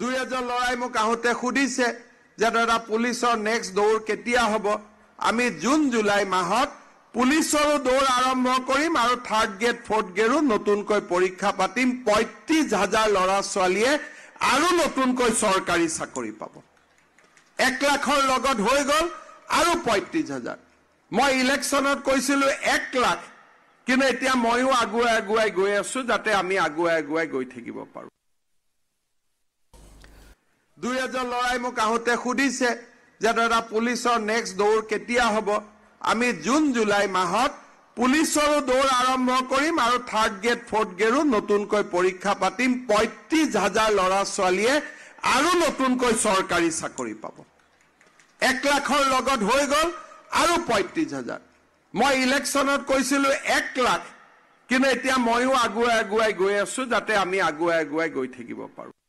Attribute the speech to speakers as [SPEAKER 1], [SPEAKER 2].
[SPEAKER 1] দুই এজন ল'ৰাই মোক আহোঁতে সুধিছে যে দাদা পুলিচৰ নেক্সট দৌৰ কেতিয়া হ'ব আমি জুন জুলাই মাহত পুলিচৰো দৌৰ আৰম্ভ কৰিম আৰু থাৰ্ড গ্ৰেড ফৰ্থ গ্ৰেডো নতুনকৈ পৰীক্ষা পাতিম পঁয়ত্ৰিছ হাজাৰ ল'ৰা ছোৱালীয়ে আৰু নতুনকৈ চৰকাৰী চাকৰি পাব এক লাখৰ লগত হৈ গ'ল আৰু পঁয়ত্ৰিছ হাজাৰ মই ইলেকশ্যনত কৈছিলো এক লাখ কিন্তু এতিয়া ময়ো আগুৱাই আগুৱাই গৈ আছো যাতে আমি আগুৱাই আগুৱাই গৈ থাকিব পাৰো দুই এজন ল'ৰাই মোক আহোঁতে সুধিছে যে দাদা পুলিচৰ নেক্সট দৌৰ কেতিয়া হ'ব আমি জুন জুলাই মাহত পুলিচৰো দৌৰ আৰম্ভ কৰিম আৰু থাৰ্ড গ্ৰেড ফৰ্থ গ্ৰেডো নতুনকৈ পৰীক্ষা পাতিম পঁয়ত্ৰিশ হাজাৰ ল'ৰা ছোৱালীয়ে আৰু নতুনকৈ চৰকাৰী চাকৰি পাব এক লাখৰ লগত হৈ গ'ল আৰু পঁয়ত্ৰিশ হাজাৰ মই ইলেকশ্যনত কৈছিলো এক লাখ কিন্তু এতিয়া ময়ো আগুৱাই আগুৱাই গৈ আছো যাতে আমি আগুৱাই আগুৱাই গৈ থাকিব পাৰো